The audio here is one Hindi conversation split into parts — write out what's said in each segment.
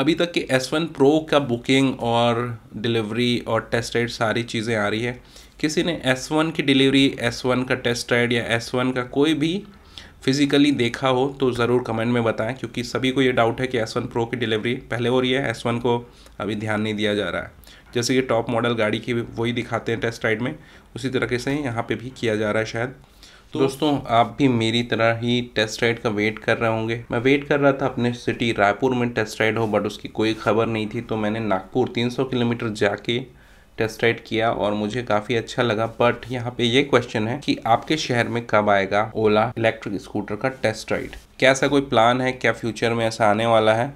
अभी तक कि एस वन प्रो का बुकिंग और डिलीवरी और टेस्ट राइड सारी चीज़ें आ रही है किसी ने एस वन की डिलीवरी एस वन का टेस्ट राइड या एस वन का कोई भी फिज़िकली देखा हो तो ज़रूर कमेंट में बताएं क्योंकि सभी को ये डाउट है कि एस वन प्रो की डिलीवरी पहले हो रही है एस वन को अभी ध्यान नहीं दिया जा रहा है जैसे कि टॉप मॉडल गाड़ी की वही दिखाते हैं टेस्ट राइड में उसी तरीके से यहाँ पे भी किया जा रहा है शायद तो दोस्तों आप भी मेरी तरह ही टेस्ट राइड का वेट कर रहे होंगे मैं वेट कर रहा था अपने सिटी रायपुर में टेस्ट राइड हो बट उसकी कोई खबर नहीं थी तो मैंने नागपुर 300 किलोमीटर जाके टेस्ट राइड किया और मुझे काफ़ी अच्छा लगा बट यहाँ पे ये क्वेश्चन है कि आपके शहर में कब आएगा ओला इलेक्ट्रिक स्कूटर का टेस्ट राइड कैसा कोई प्लान है क्या फ्यूचर में ऐसा आने वाला है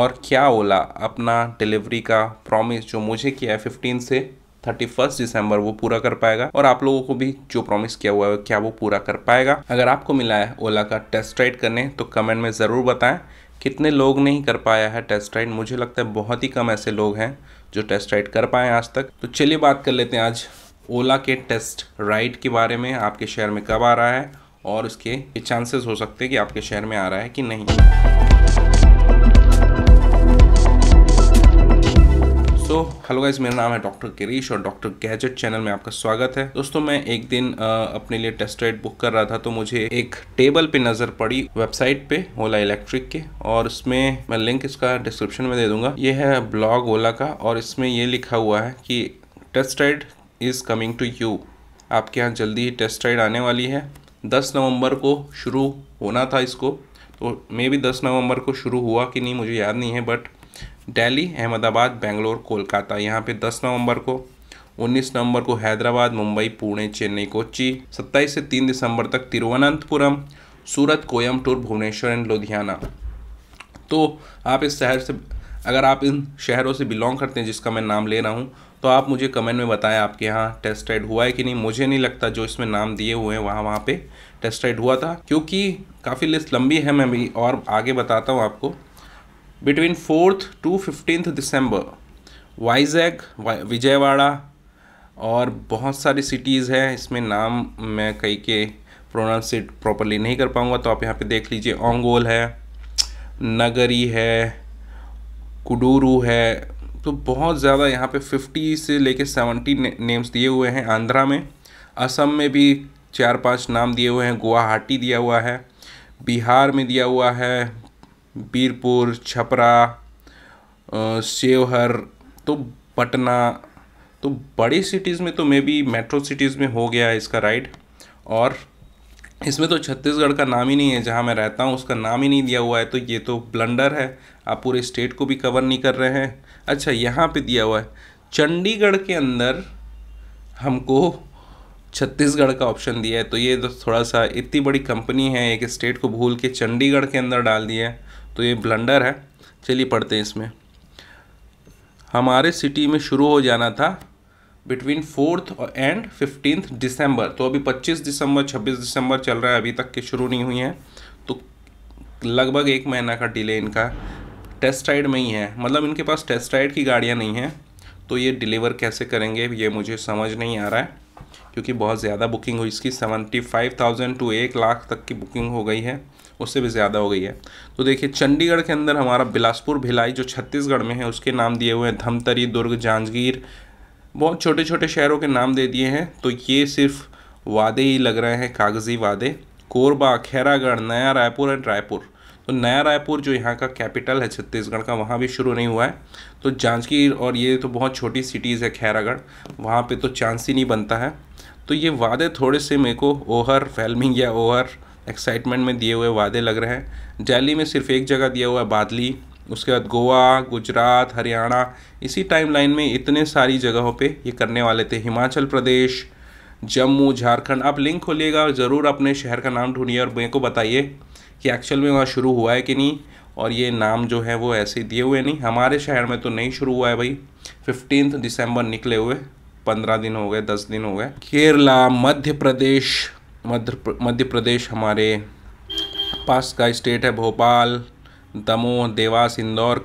और क्या ओला अपना डिलीवरी का प्रॉमिस जो मुझे किया है फिफ्टीन से थर्टी फर्स्ट दिसंबर वो पूरा कर पाएगा और आप लोगों को भी जो प्रॉमिस किया हुआ है क्या वो पूरा कर पाएगा अगर आपको मिला है ओला का टेस्ट राइड करने तो कमेंट में ज़रूर बताएं कितने लोग नहीं कर पाया है टेस्ट राइड मुझे लगता है बहुत ही कम ऐसे लोग हैं जो टेस्ट राइड कर पाए आज तक तो चलिए बात कर लेते हैं आज ओला के टेस्ट राइड के बारे में आपके शहर में कब आ रहा है और उसके चांसेस हो सकते हैं कि आपके शहर में आ रहा है कि नहीं हेलो गाइज मेरा नाम है डॉक्टर गिरीश और डॉक्टर गैजेट चैनल में आपका स्वागत है दोस्तों मैं एक दिन अपने लिए टेस्ट राइड बुक कर रहा था तो मुझे एक टेबल पे नज़र पड़ी वेबसाइट पे ओला इलेक्ट्रिक के और इसमें मैं लिंक इसका डिस्क्रिप्शन में दे दूंगा ये है ब्लॉग ओला का और इसमें ये लिखा हुआ है कि test ride is coming to you आपके यहाँ जल्दी ही टेस्ट राइड आने वाली है दस नवम्बर को शुरू होना था इसको तो मे भी दस नवंबर को शुरू हुआ कि नहीं मुझे याद नहीं है बट दिल्ली अहमदाबाद बेंगलोर कोलकाता यहाँ पे 10 नवंबर को 19 नवंबर को हैदराबाद मुंबई पुणे चेन्नई कोच्चि 27 से 3 दिसंबर तक तिरुवनंतपुरम सूरत टूर भुवनेश्वर एंड लुधियाना तो आप इस शहर से अगर आप इन शहरों से बिलोंग करते हैं जिसका मैं नाम ले रहा हूँ तो आप मुझे कमेंट में बताएं आपके यहाँ टेस्ट राइड हुआ है कि नहीं मुझे नहीं लगता जो इसमें नाम दिए हुए हैं वहाँ वहाँ पे टेस्ट राइड हुआ था क्योंकि काफ़ी लिस्ट लंबी है मैं भी और आगे बताता हूँ आपको between 4th to 15th दिसंबर वाइजैग विजयवाड़ा और बहुत सारी सिटीज़ हैं इसमें नाम मैं कई के प्रोनाउंसिएट प्रॉपरली नहीं कर पाऊँगा तो आप यहाँ पे देख लीजिए ओंगोल है नगरी है कुडूरू है तो बहुत ज़्यादा यहाँ पे 50 से लेके 70 ने, नेम्स दिए हुए हैं आंध्रा में असम में भी चार पांच नाम दिए हुए हैं गुवाहाटी दिया हुआ है बिहार में दिया हुआ है पीरपुर छपरा शेवहर तो पटना तो बड़ी सिटीज़ में तो मे बी मेट्रो सिटीज़ में हो गया है इसका राइड और इसमें तो छत्तीसगढ़ का नाम ही नहीं है जहाँ मैं रहता हूँ उसका नाम ही नहीं दिया हुआ है तो ये तो ब्लंडर है आप पूरे स्टेट को भी कवर नहीं कर रहे हैं अच्छा यहाँ पे दिया हुआ है चंडीगढ़ के अंदर हमको छत्तीसगढ़ का ऑप्शन दिया है तो ये तो थोड़ा सा इतनी बड़ी कंपनी है एक स्टेट को भूल के चंडीगढ़ के अंदर डाल दिया है तो ये ब्लंडर है चलिए पढ़ते हैं इसमें हमारे सिटी में शुरू हो जाना था between fourth and fifteenth December तो अभी 25 दिसंबर 26 दिसंबर चल रहा है अभी तक के शुरू नहीं हुई हैं तो लगभग एक महीना का डिले इनका टेस्ट राइड में ही है मतलब इनके पास टेस्ट राइड की गाड़ियाँ नहीं हैं तो ये डिलीवर कैसे करेंगे ये मुझे समझ नहीं आ रहा है क्योंकि बहुत ज़्यादा बुकिंग हुई इसकी सेवेंटी फाइव थाउजेंड टू एक लाख तक की बुकिंग हो गई है उससे भी ज़्यादा हो गई है तो देखिए चंडीगढ़ के अंदर हमारा बिलासपुर भिलाई जो छत्तीसगढ़ में है उसके नाम दिए हुए हैं धमतरी दुर्ग जांजगीर बहुत छोटे छोटे शहरों के नाम दे दिए हैं तो ये सिर्फ वादे ही लग रहे हैं कागज़ी वादे कोरबा खैरागढ़ नया रायपुर एंड रायपुर तो नया रायपुर जो यहाँ का कैपिटल है छत्तीसगढ़ का वहाँ भी शुरू नहीं हुआ है तो जांजगीर और ये तो बहुत छोटी सिटीज़ है खैरागढ़ वहाँ पे तो चांस ही नहीं बनता है तो ये वादे थोड़े से मेरे को ओवर फेलमिंग या ओवर एक्साइटमेंट में दिए हुए वादे लग रहे हैं दिल्ली में सिर्फ एक जगह दिया हुआ है बादली उसके बाद गोवा गुजरात हरियाणा इसी टाइम लाइन में इतने सारी जगहों पे ये करने वाले थे हिमाचल प्रदेश जम्मू झारखंड आप लिंक खोलिएगा और ज़रूर अपने शहर का नाम ढूंढिए और मेरे को बताइए कि एक्चुअल में वहाँ शुरू हुआ है कि नहीं और ये नाम जो है वो ऐसे दिए हुए नहीं हमारे शहर में तो नहीं शुरू हुआ है भाई फिफ्टीन दिसंबर निकले हुए पंद्रह दिन हो गए दस दिन हो गए केरला मध्य प्रदेश मध्य मध्य प्रदेश हमारे पास का स्टेट है भोपाल दमोह देवास इंदौर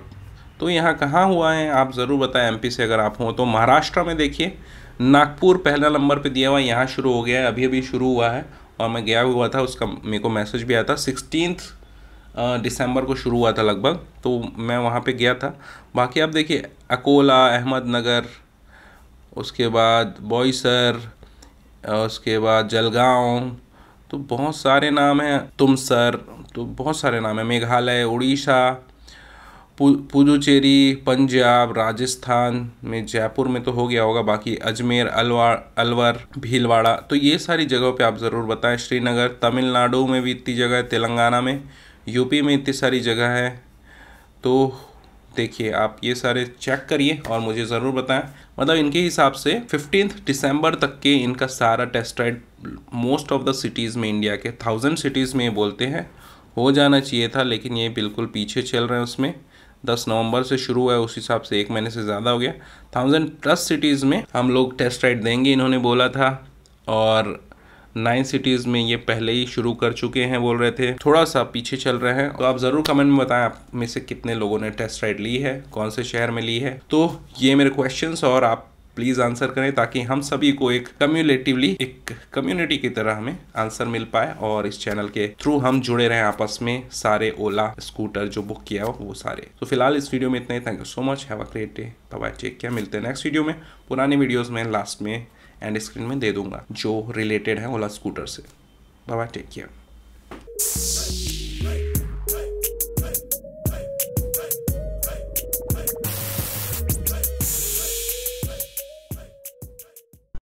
तो यहाँ कहाँ हुआ है आप ज़रूर बताएं एमपी से अगर आप हों तो महाराष्ट्र में देखिए नागपुर पहला नंबर पे दिया हुआ यहाँ शुरू हो गया है अभी अभी शुरू हुआ है और मैं गया हुआ था उसका मेरे को मैसेज भी आया था सिक्सटीनथ दिसंबर को शुरू हुआ था लगभग तो मैं वहाँ पे गया था बाकी आप देखिए अकोला अहमदनगर उसके बाद बॉयसर उसके बाद जलगांव तो बहुत सारे नाम हैं तुमसर तो बहुत सारे नाम हैं मेघालय उड़ीसा पुदुचेरी पंजाब राजस्थान में जयपुर में तो हो गया होगा बाकी अजमेर अलवा अलवर भीलवाड़ा तो ये सारी जगहों पे आप ज़रूर बताएं श्रीनगर तमिलनाडु में भी इतनी जगह है तेलंगाना में यूपी में इतनी सारी जगह है तो देखिए आप ये सारे चेक करिए और मुझे ज़रूर बताएं मतलब इनके हिसाब से फिफ्टीन दिसंबर तक के इनका सारा test ride most of the cities में इंडिया के थाउजेंड सिटीज़ में बोलते हैं हो जाना चाहिए था लेकिन ये बिल्कुल पीछे चल रहे हैं उसमें दस नवंबर से शुरू हुआ है उस हिसाब से एक महीने से ज़्यादा हो गया थाउजेंड प्लस सिटीज़ में हम लोग टेस्ट राइड देंगे इन्होंने बोला था और नाइन सिटीज़ में ये पहले ही शुरू कर चुके हैं बोल रहे थे थोड़ा सा पीछे चल रहे हैं तो आप ज़रूर कमेंट में बताएं आप में से कितने लोगों ने टेस्ट राइड ली है कौन से शहर में ली है तो ये मेरे क्वेश्चन और आप प्लीज़ आंसर करें ताकि हम सभी को एक कम्युलेटिवली एक कम्युनिटी की तरह हमें आंसर मिल पाए और इस चैनल के थ्रू हम जुड़े रहें आपस में सारे ओला स्कूटर जो बुक किया हो वो सारे तो फिलहाल इस वीडियो में इतना ही thank you so much have a great day bye take care मिलते हैं नेक्स्ट वीडियो में पुराने वीडियोस में लास्ट में एंड स्क्रीन में दे दूंगा जो रिलेटेड है ओला स्कूटर से बाबा टेक केयर